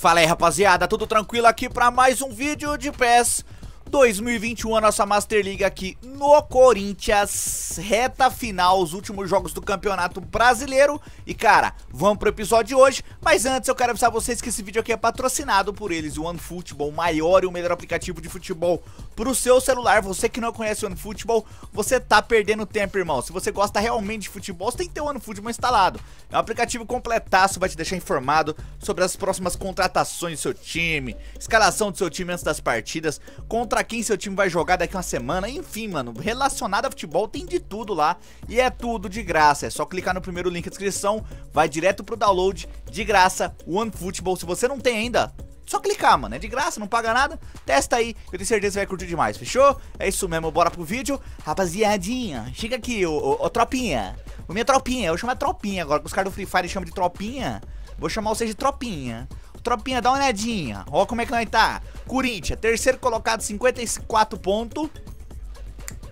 Fala aí rapaziada, tudo tranquilo aqui para mais um vídeo de PES 2021, a nossa Master League aqui no Corinthians, reta final, os últimos jogos do Campeonato Brasileiro. E cara, vamos pro episódio de hoje, mas antes eu quero avisar vocês que esse vídeo aqui é patrocinado por eles, o OneFootball, o maior e o melhor aplicativo de futebol pro seu celular. Você que não conhece o OneFootball, você tá perdendo tempo, irmão. Se você gosta realmente de futebol, você tem que ter o OneFootball instalado. É um aplicativo completaço, vai te deixar informado sobre as próximas contratações do seu time, escalação do seu time antes das partidas, contra contra quem seu time vai jogar daqui uma semana, enfim, mano, relacionado a futebol tem de tudo lá e é tudo de graça. É só clicar no primeiro link da descrição, vai direto pro download, de graça, OneFootball. Se você não tem ainda, só clicar, mano. É de graça, não paga nada. Testa aí, eu tenho certeza que vai curtir demais, fechou? É isso mesmo, bora pro vídeo. Rapaziadinha, chega aqui, ô, ô, ô tropinha. Ô, minha tropinha, eu chamo a tropinha agora, que os caras do Free Fire chamam de tropinha. Vou chamar vocês de tropinha. Tropinha, dá uma olhadinha. Ó como é que nós tá. Corinthians, terceiro colocado, 54 pontos.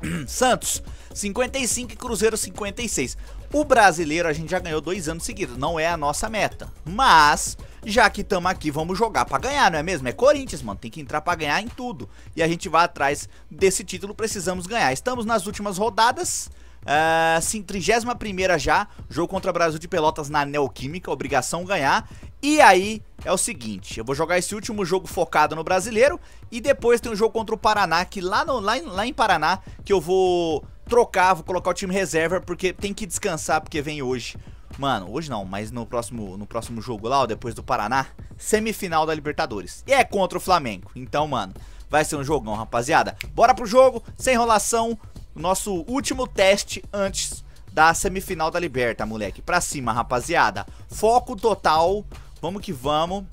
Santos, 55 e Cruzeiro, 56. O brasileiro a gente já ganhou dois anos seguidos, não é a nossa meta. Mas, já que estamos aqui, vamos jogar para ganhar, não é mesmo? É Corinthians, mano, tem que entrar para ganhar em tudo. E a gente vai atrás desse título, precisamos ganhar. Estamos nas últimas rodadas. Uh, sim, 31 já. Jogo contra Brasil de Pelotas na Neoquímica. Obrigação ganhar. E aí é o seguinte: eu vou jogar esse último jogo focado no brasileiro. E depois tem um jogo contra o Paraná, que lá, no, lá, em, lá em Paraná, que eu vou trocar, vou colocar o time reserva, porque tem que descansar, porque vem hoje. Mano, hoje não, mas no próximo, no próximo jogo lá, depois do Paraná, semifinal da Libertadores. E é contra o Flamengo. Então, mano, vai ser um jogão, rapaziada. Bora pro jogo, sem enrolação nosso último teste antes da semifinal da Liberta, moleque. Pra cima, rapaziada. Foco total. Vamos que vamos.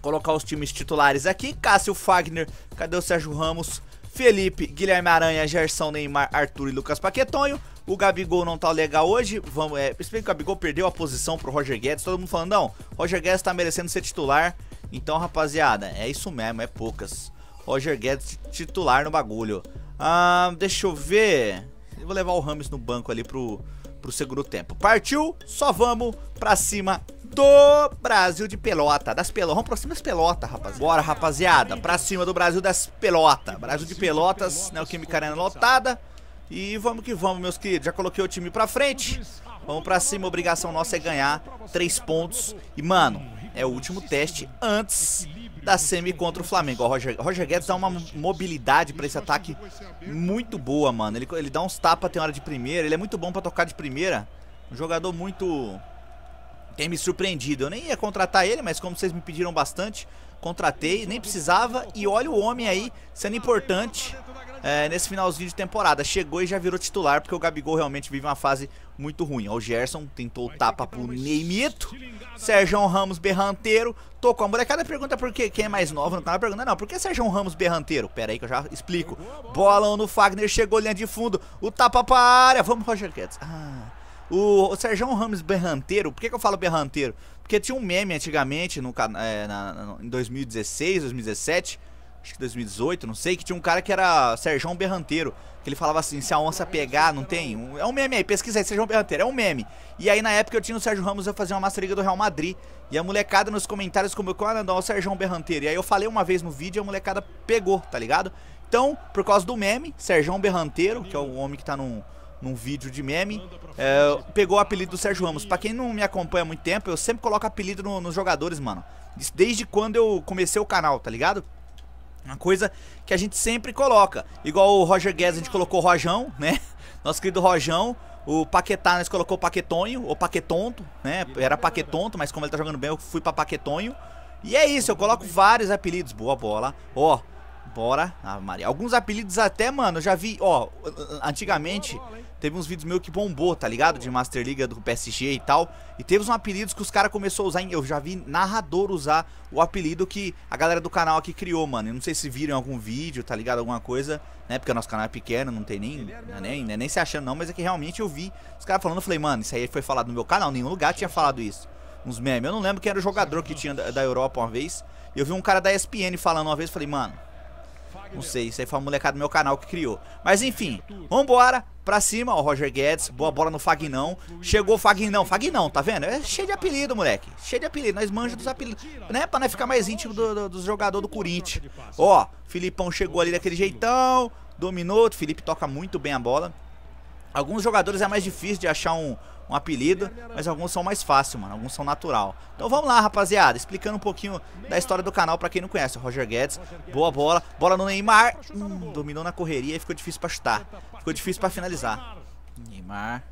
Colocar os times titulares aqui. Cássio Fagner. Cadê o Sérgio Ramos? Felipe, Guilherme Aranha, Gerson Neymar, Arthur e Lucas Paquetonho. O Gabigol não tá legal hoje. Vamos, é, que o Gabigol perdeu a posição pro Roger Guedes. Todo mundo falando, não, Roger Guedes tá merecendo ser titular. Então, rapaziada, é isso mesmo, é poucas. Roger Guedes titular no bagulho. Ah, deixa eu ver. Eu vou levar o Rames no banco ali pro, pro segundo tempo. Partiu, só vamos pra cima do Brasil de pelota. Das pelotas. Vamos pra cima das pelotas, rapaziada. Bora, rapaziada. Pra cima do Brasil das pelotas. Brasil de pelotas, né? O me carena lotada. E vamos que vamos, meus queridos. Já coloquei o time pra frente. Vamos pra cima. A obrigação nossa é ganhar três pontos. E, mano, é o último teste antes da semi contra o Flamengo. O Roger, Roger Guedes dá uma mobilidade para esse ataque muito boa, mano. Ele, ele dá uns tapas, tem hora de primeira. Ele é muito bom para tocar de primeira. Um jogador muito... Tem me surpreendido. Eu nem ia contratar ele, mas como vocês me pediram bastante, contratei. Nem precisava. E olha o homem aí, sendo importante é, nesse finalzinho de temporada. Chegou e já virou titular, porque o Gabigol realmente vive uma fase muito ruim. O Gerson tentou o tapa pro Neymito, Sérgio Ramos berranteiro, tocou a molecada, pergunta por que quem é mais novo, não tava tá perguntando, não, por que Sérgio Ramos berranteiro? Pera aí que eu já explico. bola no Fagner, chegou linha de fundo, o tapa pra área, vamos Roger Guedes. Ah... O, o Sérgio Ramos berranteiro, por que, que, eu falo berranteiro? Porque tinha um meme antigamente, no, é, na, na, em 2016, 2017, acho que 2018, não sei, que tinha um cara que era Serjão Berranteiro, que ele falava assim, se a onça pegar, não tem? Um, é um meme aí, pesquisa aí, Serjão Berranteiro, é um meme. E aí na época eu tinha o Sérgio Ramos, eu fazer uma Master do Real Madrid, e a molecada nos comentários como ah, é, não, o Serjão Berranteiro. E aí eu falei uma vez no vídeo e a molecada pegou, tá ligado? Então, por causa do meme, Serjão Berranteiro, que é o homem que tá num, num vídeo de meme, é, pegou o apelido do Sérgio Ramos. Pra quem não me acompanha há muito tempo, eu sempre coloco apelido no, nos jogadores, mano. desde quando eu comecei o canal, tá ligado? Uma coisa que a gente sempre coloca. Igual o Roger Guedes, a gente colocou Rojão, né? Nosso querido Rojão. O Paquetá, nós colocou Paquetonho, ou Paquetonto, né? Era Paquetonto, mas como ele tá jogando bem, eu fui pra Paquetonho. E é isso, eu coloco vários apelidos. Boa bola. Ó, oh, Bora, ah, Maria. Alguns apelidos até, mano, eu já vi, ó, antigamente teve uns vídeos meio que bombou, tá ligado? De Master Liga do PSG e tal. E teve uns apelidos que os caras começou a usar, eu já vi narrador usar o apelido que a galera do canal aqui criou, mano. Eu não sei se viram algum vídeo, tá ligado? Alguma coisa, né? Porque o nosso canal é pequeno, não tem nem, é né, nem, né? Né, nem se achando não, mas é que realmente eu vi os caras falando, eu falei, mano, isso aí foi falado no meu canal, nenhum lugar tinha falado isso. Uns memes, eu não lembro quem era o jogador que tinha da, da Europa uma vez. E eu vi um cara da ESPN falando uma vez, falei, mano não sei, isso aí foi a molecada do meu canal que criou. Mas enfim, vambora. Pra cima, ó, Roger Guedes, boa bola no Fagnão. Chegou o Fagnão, Fagnão, tá vendo? É cheio de apelido, moleque. Cheio de apelido, nós manja dos apelidos, né? Pra nós ficar mais íntimo dos do, do jogadores do Corinthians. Ó, Filipão chegou ali daquele jeitão, dominou. O Felipe toca muito bem a bola. Alguns jogadores é mais difícil de achar um, um apelido, mas alguns são mais fácil, mano, alguns são natural. Então vamos lá, rapaziada, explicando um pouquinho da história do canal pra quem não conhece. Roger Guedes, boa bola, bola no Neymar, hum, dominou na correria e ficou difícil pra chutar, ficou difícil pra finalizar. Neymar,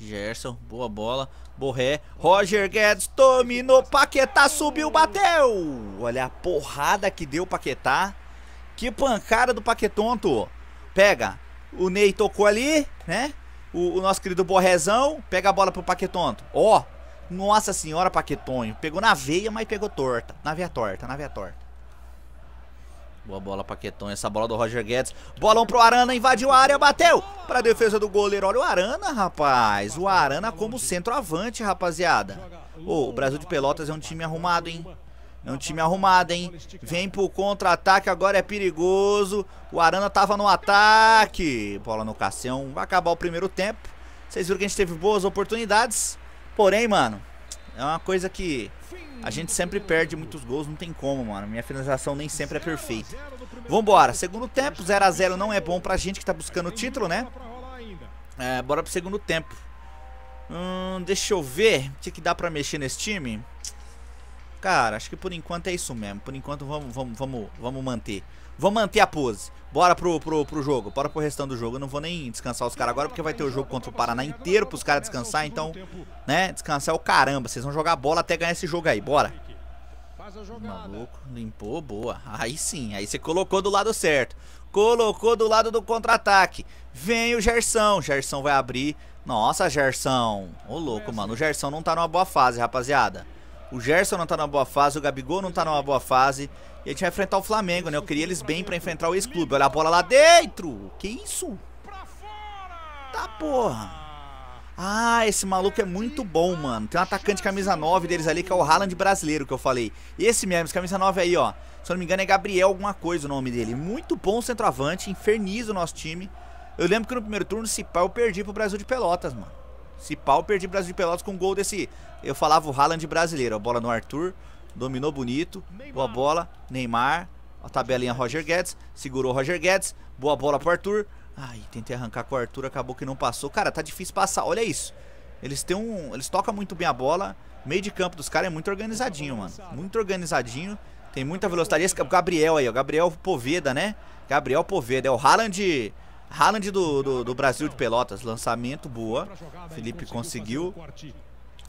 Gerson, boa bola, Borré, Roger Guedes dominou, Paquetá subiu, bateu! Olha a porrada que deu o Paquetá, que pancada do Paquetonto, pega, o Ney tocou ali, né? o, o nosso querido Borrezão pega a bola pro Paquetonto. Ó, oh, nossa senhora Paquetonho. Pegou na veia, mas pegou torta. Na veia torta, na veia torta. Boa bola Paquetonho, essa bola do Roger Guedes. Bolão pro Arana, invadiu a área, bateu pra defesa do goleiro. Olha o Arana, rapaz. O Arana como centroavante, rapaziada. Ô, oh, o Brasil de Pelotas é um time arrumado, hein? É um time arrumado, hein? Vem pro contra-ataque, agora é perigoso. O Arana tava no ataque. Bola no Cassião. Vai acabar o primeiro tempo. Vocês viram que a gente teve boas oportunidades. Porém, mano, é uma coisa que a gente sempre perde muitos gols, não tem como, mano. Minha finalização nem sempre é perfeita. Vambora, segundo tempo, 0x0 não é bom pra gente que tá buscando o título, né? É, bora pro segundo tempo. Hum, deixa eu ver o que, que dá pra mexer nesse time. Cara, acho que por enquanto é isso mesmo. Por enquanto vamos, vamos, vamos, vamos manter. Vamos manter a pose. Bora pro, pro, pro jogo, bora pro restante do jogo. Eu não vou nem descansar os caras agora, porque vai ter o jogo contra o Paraná inteiro pros caras descansar. Então, né, descansar é o caramba. Vocês vão jogar bola até ganhar esse jogo aí, bora. Maluco, limpou, boa. Aí sim, aí você colocou do lado certo. Colocou do lado do contra-ataque. Vem o Gersão, Gersão vai abrir. Nossa, Gersão. Ô louco, mano, o Gersão não tá numa boa fase, rapaziada. O Gerson não tá numa boa fase, o Gabigol não tá numa boa fase. E a gente vai enfrentar o Flamengo, né? Eu queria eles bem pra enfrentar o ex-clube. Olha a bola lá dentro! Que isso? Tá porra! Ah, esse maluco é muito bom, mano. Tem um atacante camisa 9 deles ali, que é o Haaland brasileiro que eu falei. Esse mesmo, esse camisa 9 aí, ó. Se eu não me engano é Gabriel alguma coisa o nome dele. Muito bom centroavante, inferniza o nosso time. Eu lembro que no primeiro turno, se pá, eu perdi pro Brasil de Pelotas, mano. Se pau, perdi Brasil de Pelotas com um gol desse. Eu falava o Haaland brasileiro. A bola no Arthur. Dominou bonito. Boa bola. Neymar. A tabelinha Roger Guedes. Segurou Roger Guedes. Boa bola pro Arthur. Ai, tentei arrancar com o Arthur, acabou que não passou. Cara, tá difícil passar. Olha isso. Eles têm um. Eles tocam muito bem a bola. Meio de campo dos caras é muito organizadinho, mano. Muito organizadinho. Tem muita velocidade. Esse Gabriel aí, ó. Gabriel Poveda, né? Gabriel Poveda. É o Haaland Haaland do, do, do, Brasil de Pelotas, lançamento boa. Felipe conseguiu.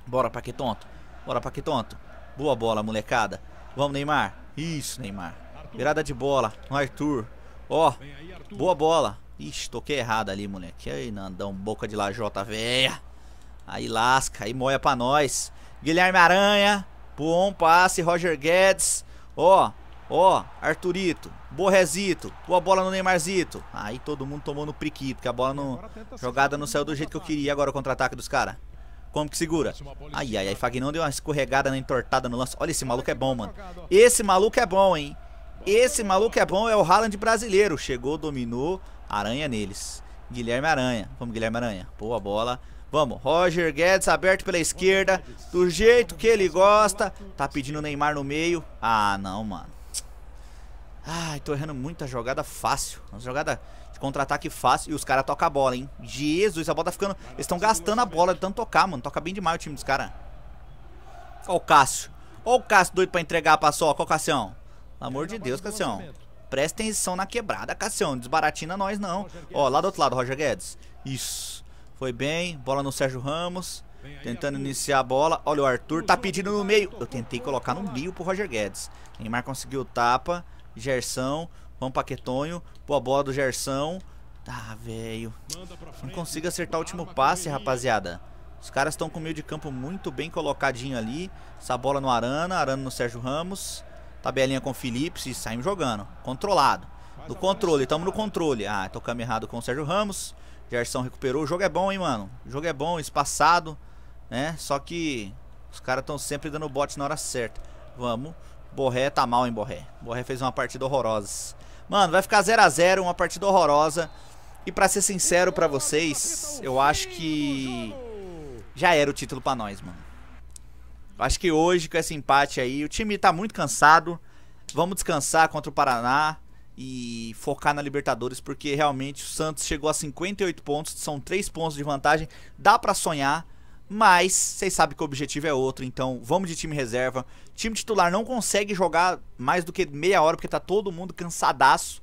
Bora, que tonto. Bora, que tonto. Boa bola, molecada. Vamos, Neymar. Isso, Neymar. Virada de bola no Arthur. Ó, oh, boa bola. Ixi, toquei errado ali, moleque. Aí, Nandão, boca de lajota véia. Aí lasca, aí moia pra nós. Guilherme Aranha. Bom passe, Roger Guedes. Ó, oh, Ó, Arturito, Borrezito, boa bola no Neymarzito. Aí todo mundo tomou no priqui, porque a bola não. Jogada não saiu do jeito que eu queria. Agora o contra-ataque dos caras. Como que segura? Ai, ai, ai. Fagnão deu uma escorregada na né, entortada no lance. Olha, esse maluco é bom, mano. Esse maluco é bom, hein? Esse maluco é bom, é o Haaland brasileiro. Chegou, dominou. Aranha neles. Guilherme Aranha. Vamos, Guilherme Aranha. Boa bola. Vamos, Roger Guedes aberto pela esquerda, do jeito que ele gosta. Tá pedindo o Neymar no meio. Ah, não, mano. Ai, tô errando muita jogada fácil. Uma jogada de contra-ataque fácil. E os caras tocam a bola, hein? Jesus, a bola tá ficando... Eles estão gastando a bola de tanto tocar, mano. Toca bem demais o time dos caras. Ó o Cássio. Ó o Cássio doido pra entregar a paçoca. Ó o Cassião. Pelo amor de Deus, Cassião. Presta atenção na quebrada, Cassião. Desbaratina nós, não. Ó, lá do outro lado, Roger Guedes. Isso. Foi bem. Bola no Sérgio Ramos. Tentando iniciar a bola. Olha o Arthur, tá pedindo no meio. Eu tentei colocar no meio pro Roger Guedes. Neymar conseguiu o tapa. Gersão. Vamos paquetonho, Boa bola do Gersão. Ah, velho. Não consigo acertar o último passe, rapaziada. Os caras estão com o meio de campo muito bem colocadinho ali. Essa bola no Arana, Arana no Sérgio Ramos. Tabelinha com o Felipe e saímos jogando. Controlado. No controle, estamos no controle. Ah, tocamos errado com o Sérgio Ramos. Gerson recuperou. O jogo é bom, hein, mano. O jogo é bom, espaçado. Né? Só que os caras estão sempre dando bote na hora certa. Vamos. Borré tá mal, hein, Borré. Borré fez uma partida horrorosa. Mano, vai ficar 0 a 0 uma partida horrorosa. E para ser sincero para vocês, eu acho que já era o título para nós, mano. Eu acho que hoje com esse empate aí, o time tá muito cansado. Vamos descansar contra o Paraná e focar na Libertadores, porque realmente o Santos chegou a 58 pontos, são 3 pontos de vantagem, dá para sonhar, mas vocês sabem que o objetivo é outro, então vamos de time reserva. Time titular não consegue jogar mais do que meia hora porque tá todo mundo cansadaço.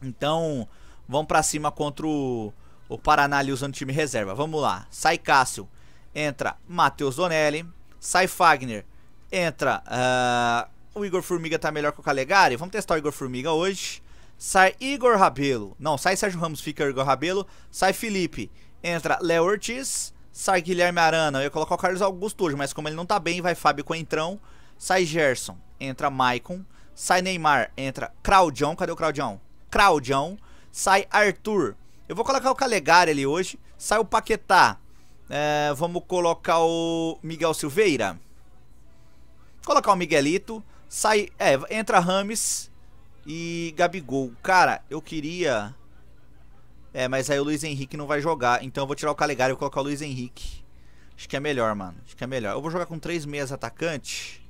Então, vamos para cima contra o, o Paraná ali usando time reserva. Vamos lá. Sai Cássio, entra Matheus Donelli, sai Fagner, entra uh, o Igor Formiga tá melhor que o Calegari. Vamos testar o Igor Formiga hoje. Sai Igor Rabelo. Não, sai Sérgio Ramos, fica Igor Rabelo. Sai Felipe, entra Léo Ortiz sai Guilherme Arana. Eu ia colocar o Carlos Augusto hoje, mas como ele não tá bem, vai Fábio Coentrão. Sai Gerson, entra Maicon. Sai Neymar, entra Claudião. Cadê o Claudião? Claudião. Sai Arthur. Eu vou colocar o Calegari ali hoje. Sai o Paquetá. É, vamos colocar o Miguel Silveira. Colocar o Miguelito. Sai. É, entra Rames e Gabigol. Cara, eu queria é, mas aí o Luiz Henrique não vai jogar. Então eu vou tirar o Calegari e colocar o Luiz Henrique. Acho que é melhor, mano. Acho que é melhor. Eu vou jogar com três meias atacante.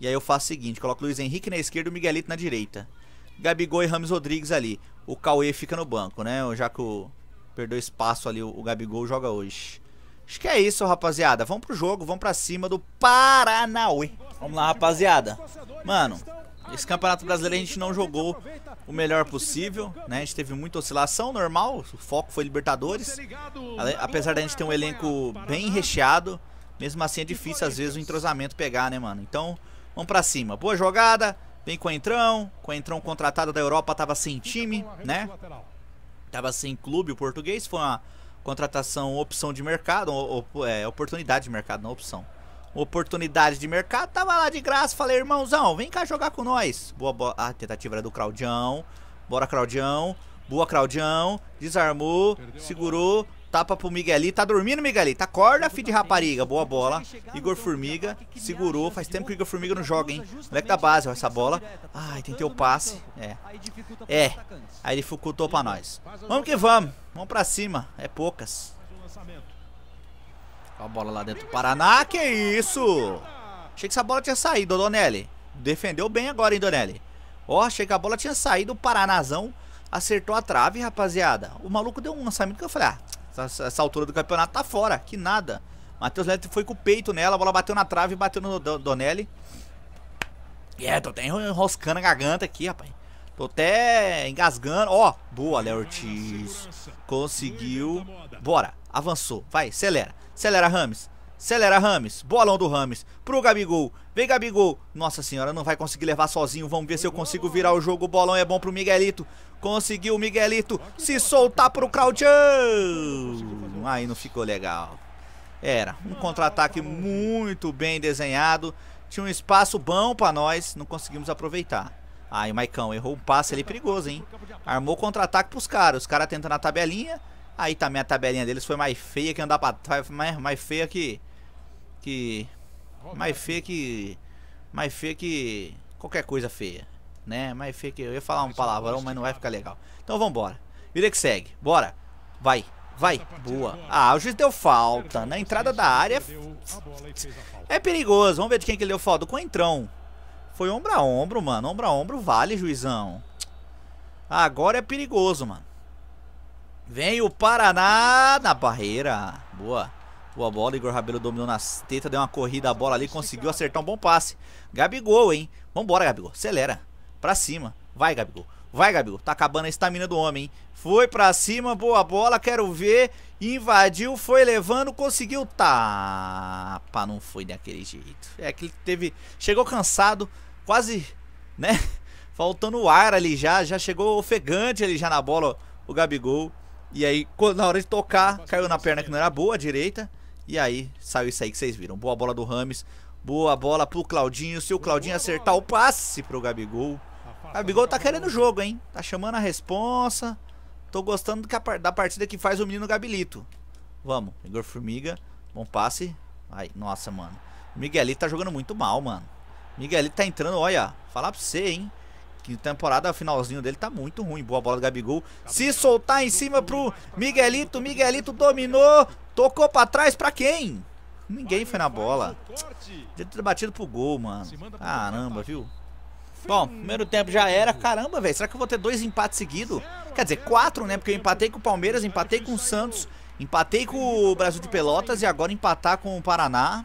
E aí eu faço o seguinte: coloco o Luiz Henrique na esquerda e o Miguelito na direita. Gabigol e Ramos Rodrigues ali. O Cauê fica no banco, né? Já que o... perdeu espaço ali, o Gabigol joga hoje. Acho que é isso, rapaziada. Vamos pro jogo, vamos pra cima do Paranauê. Vamos lá, rapaziada. Mano, esse campeonato brasileiro a gente não jogou o melhor possível, né? A gente teve muita oscilação, normal. O foco foi Libertadores. Apesar da gente ter um elenco bem recheado, mesmo assim é difícil às vezes o entrosamento pegar, né, mano? Então, vamos pra cima. Boa jogada. Vem com Com entrão. o entrão contratado da Europa tava sem time, né? Tava sem clube o português. Foi uma contratação opção de mercado, ou, ou, é, oportunidade de mercado, não opção oportunidade de mercado. Tava lá de graça, falei, irmãozão, vem cá jogar com nós. Boa, boa. A tentativa era do Claudião. Bora, Claudião. Boa, Claudião. Desarmou, Perdeu segurou. Tapa pro Migueli. Tá dormindo, Migueli? Tá acorda, tá filho de rapariga. Boa tá bola. Igor Formiga segurou. Faz tempo que o Igor Formiga não joga, hein? Moleque da base, ó, essa bola. Ai, tentei o passe. É. É. Aí ele é. dificultou pra nós. Vamos que vamos. Vamos pra cima. É poucas a bola lá dentro do Paraná. Que isso? Achei que essa bola tinha saído, Donelli. Defendeu bem agora, hein, Donelli. Ó, achei que a bola tinha saído. O Paranazão acertou a trave, rapaziada. O maluco deu um lançamento que eu falei, ah, essa, essa altura do campeonato tá fora. Que nada. Matheus Neto foi com o peito nela. A bola bateu na trave, bateu no Donelli. E yeah, é, tô até enroscando a garganta aqui, rapaz. Tô até engasgando. Ó, oh, boa, Léo Ortiz. Conseguiu. Bora, avançou. Vai, acelera. Acelera Rames. Acelera Rames. Bolão do Rames. Pro Gabigol. Vem Gabigol. Nossa senhora, não vai conseguir levar sozinho. Vamos ver se eu consigo virar o jogo. O bolão é bom pro Miguelito. Conseguiu o Miguelito se soltar pro Claudião. Aí não ficou legal. Era um contra-ataque muito bem desenhado. Tinha um espaço bom para nós, não conseguimos aproveitar. Aí o Maicão errou um passe ali perigoso, hein? Armou contra-ataque pros caras. Os caras tentando a tabelinha. Aí também tá, a tabelinha deles foi mais feia que andar pra trás, mais, mais feia que. Que. Mais feia que. Mais feia que. Qualquer coisa feia. Né? Mais feia que. Eu ia falar um é palavrão, mas não vai ficar legal. Então vambora. Vida que segue. Bora. Vai. Vai, boa. Ah, o juiz deu falta. Na entrada da área. É perigoso. Vamos ver de quem que ele deu falta. Do Coentrão. Foi ombro a ombro, mano. Ombro a ombro vale, juizão. Agora é perigoso, mano. Vem o Paraná na barreira. Boa. Boa bola, Igor Rabelo dominou nas tetas, deu uma corrida a bola ali, conseguiu acertar um bom passe. Gabigol, hein? Vambora, Gabigol. Acelera. Pra cima. Vai, Gabigol. Vai, Gabigol. Tá acabando a estamina do homem, hein? Foi pra cima, boa bola, quero ver. Invadiu, foi levando, conseguiu. Tapa, não foi daquele jeito. É aquele que teve. Chegou cansado, quase, né? Faltando o ar ali já. Já chegou ofegante ali já na bola, ó, o Gabigol. E aí, na hora de tocar, caiu na perna que não era boa, a direita. E aí, saiu isso aí que vocês viram. Boa bola do Rames. Boa bola pro Claudinho. Se o Claudinho acertar o passe pro Gabigol. Gabigol tá querendo o jogo, hein? Tá chamando a responsa. Tô gostando da partida que faz o menino Gabilito. Vamos, Igor Formiga. Bom passe. Ai, nossa, mano. O Miguelito tá jogando muito mal, mano. Miguelito tá entrando, olha. Falar pra você, hein? Que temporada, finalzinho dele tá muito ruim. Boa bola do Gabigol. Se soltar em cima pro Miguelito. Miguelito dominou. Tocou pra trás pra quem? Ninguém foi na bola. Deve ter batido pro gol, mano. Caramba, viu? Bom, primeiro tempo já era. Caramba, velho. Será que eu vou ter dois empates seguidos? Quer dizer, quatro, né? Porque eu empatei com o Palmeiras, empatei com o Santos, empatei com o Brasil de Pelotas e agora empatar com o Paraná.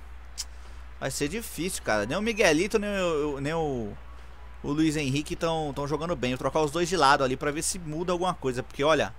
Vai ser difícil, cara. Nem o Miguelito, nem o, nem o o Luiz Henrique estão jogando bem. Vou trocar os dois de lado ali para ver se muda alguma coisa. Porque, olha,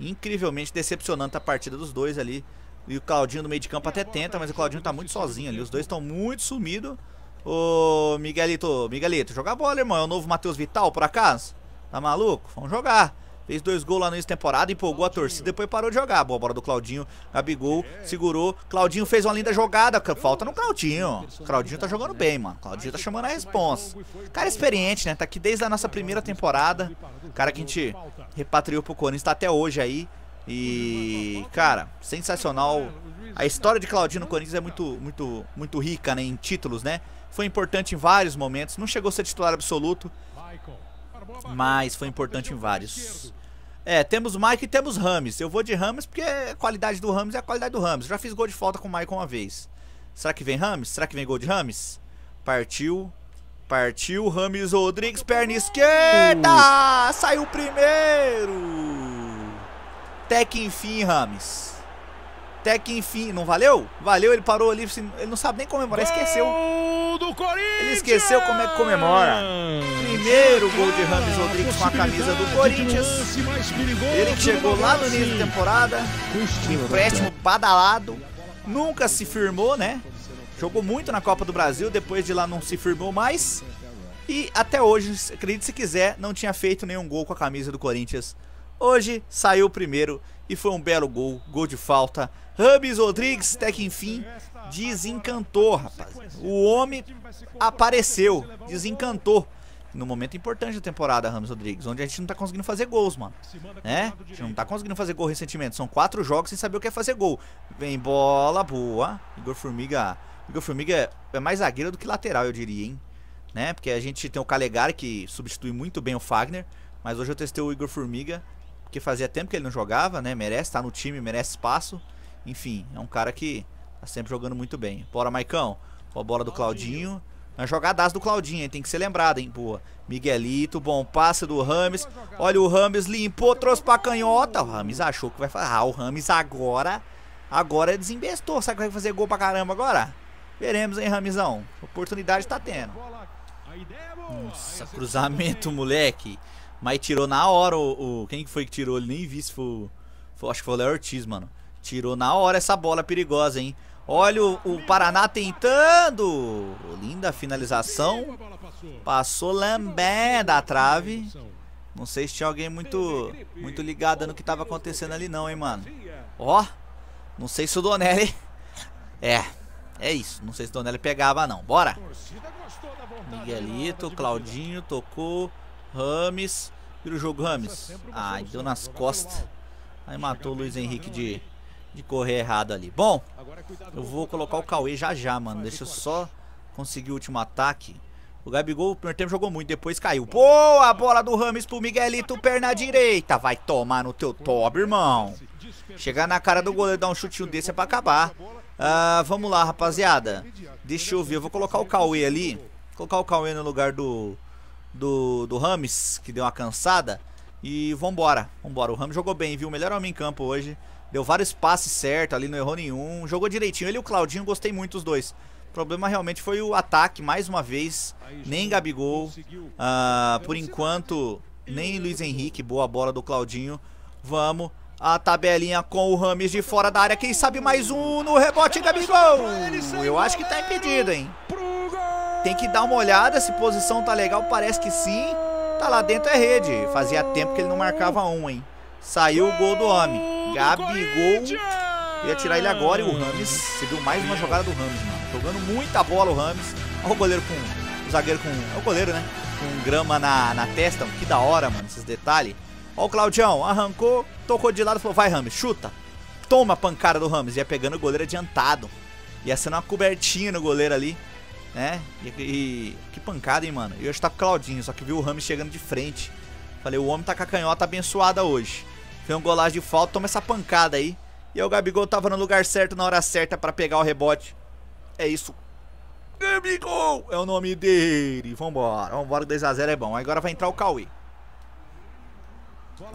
incrivelmente decepcionante a partida dos dois ali. E o Claudinho no meio de campo até tenta, mas o Claudinho tá muito sozinho ali. Os dois estão muito sumidos. Ô, Miguelito, Miguelito, joga bola, irmão. É o novo Matheus Vital, por acaso? Tá maluco? Vamos jogar. Fez dois gols lá no início da temporada, empolgou a torcida, depois parou de jogar. Boa bola do Claudinho, Gabigol, segurou. Claudinho fez uma linda jogada, falta no Claudinho. Claudinho tá jogando bem, mano. Claudinho tá chamando a responsa. Cara experiente, né? Tá aqui desde a nossa primeira temporada. Cara que a gente repatriou pro Corinthians, tá até hoje aí. E, cara, sensacional. A história de Claudinho no Corinthians é muito, muito, muito rica, né? Em títulos, né? Foi importante em vários momentos. Não chegou a ser titular absoluto mas foi importante em vários. É, temos Mike e temos Rames. Eu vou de Rames porque a qualidade do Rames é a qualidade do Rames. Já fiz gol de falta com o Mike uma vez. Será que vem Rames? Será que vem gol de Rames? Partiu. Partiu Rames Rodrigues, perna esquerda! Saiu primeiro! Até que enfim, Rames. Até que enfim, não valeu? Valeu, ele parou ali, assim, ele não sabe nem comemorar, gol esqueceu. Do Corinthians! Ele esqueceu como é que comemora. Primeiro gol de Rames Rodrigues com a camisa do Corinthians. Ele que chegou lá no início da temporada, empréstimo badalado, nunca se firmou, né? Jogou muito na Copa do Brasil, depois de lá não se firmou mais. E até hoje, acredite se quiser, não tinha feito nenhum gol com a camisa do Corinthians. Hoje saiu o primeiro e foi um belo gol, gol de falta. Rubens Rodrigues, até que enfim, desencantou, rapaz. O homem apareceu, desencantou. No momento importante da temporada, Ramos Rodrigues, onde a gente não tá conseguindo fazer gols, mano. Né? A gente não tá conseguindo fazer gol recentemente. São quatro jogos sem saber o que é fazer gol. Vem bola, boa. Igor Formiga. Igor Formiga é mais zagueiro do que lateral, eu diria, hein? Né? Porque a gente tem o Calegari que substitui muito bem o Fagner. Mas hoje eu testei o Igor Formiga, porque fazia tempo que ele não jogava, né? Merece, tá no time, merece espaço. Enfim, é um cara que tá sempre jogando muito bem. Bora, Maicão. a bola do Claudinho. Na jogadaço do Claudinho, hein? tem que ser lembrado, hein? Boa. Miguelito, bom passe do Rames. Olha, o Rames limpou, trouxe pra canhota. O Rames achou que vai fazer. Ah, o Rames agora. Agora é desinvestor. Será que vai fazer gol pra caramba agora? Veremos, hein, Ramizão? Oportunidade tá tendo. Nossa, cruzamento, moleque. Mas tirou na hora o. o quem foi que tirou? Ele nem vi se foi. foi acho que foi o Léo Ortiz, mano. Tirou na hora essa bola perigosa, hein? Olha o, o Paraná tentando. Linda finalização. Passou Lambé da trave. Não sei se tinha alguém muito, muito ligado no que estava acontecendo ali não, hein, mano. Ó, não sei se o Donelli... É, é isso. Não sei se o Donelli pegava, não. Bora. Miguelito, Claudinho, tocou. Rames. Vira o jogo, Rames. Ai, deu nas costas. Aí matou o Luiz Henrique de, de correr errado ali. Bom, é eu vou colocar o Cauê já já, mano. Deixa eu só conseguir o último ataque. O Gabigol, no primeiro tempo, jogou muito, depois caiu. Boa bola do Rames pro Miguelito, perna direita. Vai tomar no teu top, irmão. Chegar na cara do goleiro, dar um chutinho desse é pra acabar. Ah, vamos lá, rapaziada. Deixa eu ver, eu vou colocar o Cauê ali. Vou colocar o Cauê no lugar do, do, do Rames, que deu uma cansada. E vambora, vambora. O Rames jogou bem, viu? Melhor homem em campo hoje. Deu vários passes certos ali, não errou nenhum. Jogou direitinho. Ele e o Claudinho, gostei muito os dois. O problema realmente foi o ataque, mais uma vez. Nem Gabigol. Ah, por enquanto, nem Luiz Henrique. Boa bola do Claudinho. Vamos. A tabelinha com o Rames de fora da área. Quem sabe mais um no rebote, Gabigol. Eu acho que tá impedido, hein? Tem que dar uma olhada se posição tá legal. Parece que sim. Tá lá dentro é rede. Fazia tempo que ele não marcava um, hein? Saiu o gol do homem. Gabigol. Ia tirar ele agora e o Rames. Você viu mais uma jogada do Rames, mano. Jogando muita bola o Rames. Olha o goleiro com. O zagueiro com. É o goleiro, né? Com grama na, na testa. Que da hora, mano, esses detalhes. Olha o Claudião, arrancou, tocou de lado e falou: vai, Rames, chuta. Toma a pancada do Rames. Ia pegando o goleiro adiantado. Ia sendo uma cobertinha no goleiro ali. Né? E, e que pancada, hein, mano. Eu ia estar com o Claudinho, só que viu o Rames chegando de frente. Falei, o homem tá com a canhota abençoada hoje. Foi um golaço de falta, toma essa pancada aí. E o Gabigol tava no lugar certo na hora certa para pegar o rebote. É isso. Gabigol é o nome dele. Vambora, vambora, 2x0 é bom. Agora vai entrar o Cauê.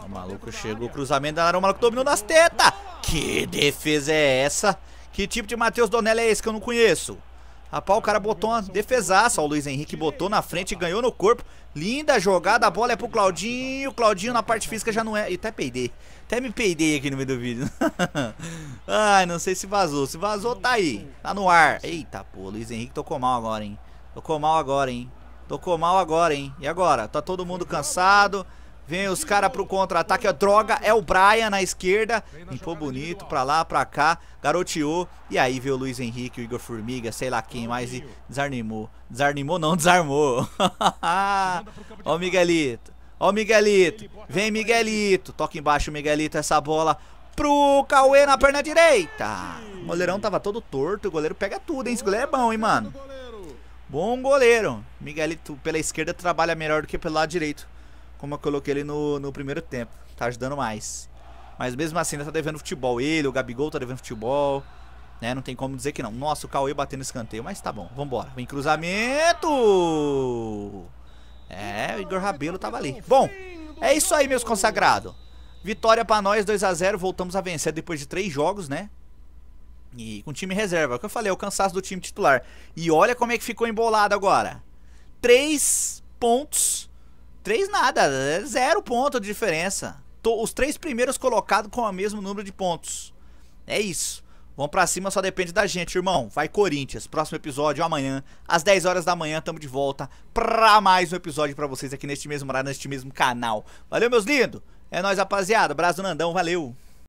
O maluco chegou, o cruzamento da área, o maluco dominou nas tetas. Que defesa é essa? Que tipo de Matheus Donelli é esse que eu não conheço? Rapaz, o cara botou uma defesaça. O Luiz Henrique botou na frente, e ganhou no corpo. Linda jogada, a bola é pro Claudinho. Claudinho na parte física já não é. E até peidei. Até me peidei aqui no meio do vídeo. Ai, não sei se vazou. Se vazou, tá aí. Tá no ar. Eita, pô, Luiz Henrique tocou mal agora, hein? Tocou mal agora, hein? Tocou mal agora, hein? E agora? Tá todo mundo cansado. Vem os caras pro contra-ataque. A droga é o Brian na esquerda. Limpou bonito pra lá, pra cá. Garoteou. E aí veio o Luiz Henrique, o Igor Formiga, sei lá quem mais. E desarmou. Desarmou não, desarmou. Ó o Miguelito. Ó o Miguelito. Vem Miguelito. Toca embaixo o Miguelito essa bola pro Cauê na perna direita. O goleirão tava todo torto. O goleiro pega tudo, hein? Esse goleiro é bom, hein, mano. Bom goleiro. Miguelito pela esquerda trabalha melhor do que pelo lado direito como eu coloquei ele no, no primeiro tempo. Tá ajudando mais. Mas mesmo assim, ainda tá devendo futebol. Ele, o Gabigol tá devendo futebol. Né? Não tem como dizer que não. Nossa, o Cauê batendo escanteio. Mas tá bom, vambora. Vem cruzamento! É, o Igor Rabelo tava ali. Bom, é isso aí, meus consagrados. Vitória pra nós, 2x0. Voltamos a vencer depois de três jogos, né? E com time reserva. É o que eu falei, é o cansaço do time titular. E olha como é que ficou embolado agora. Três pontos três nada, é zero ponto de diferença. Tô, os três primeiros colocados com o mesmo número de pontos. É isso. Vamos pra cima, só depende da gente, irmão. Vai Corinthians. Próximo episódio amanhã, às 10 horas da manhã, tamo de volta pra mais um episódio pra vocês aqui neste mesmo horário, neste mesmo canal. Valeu, meus lindos. É nóis, rapaziada. Braço do Nandão, valeu.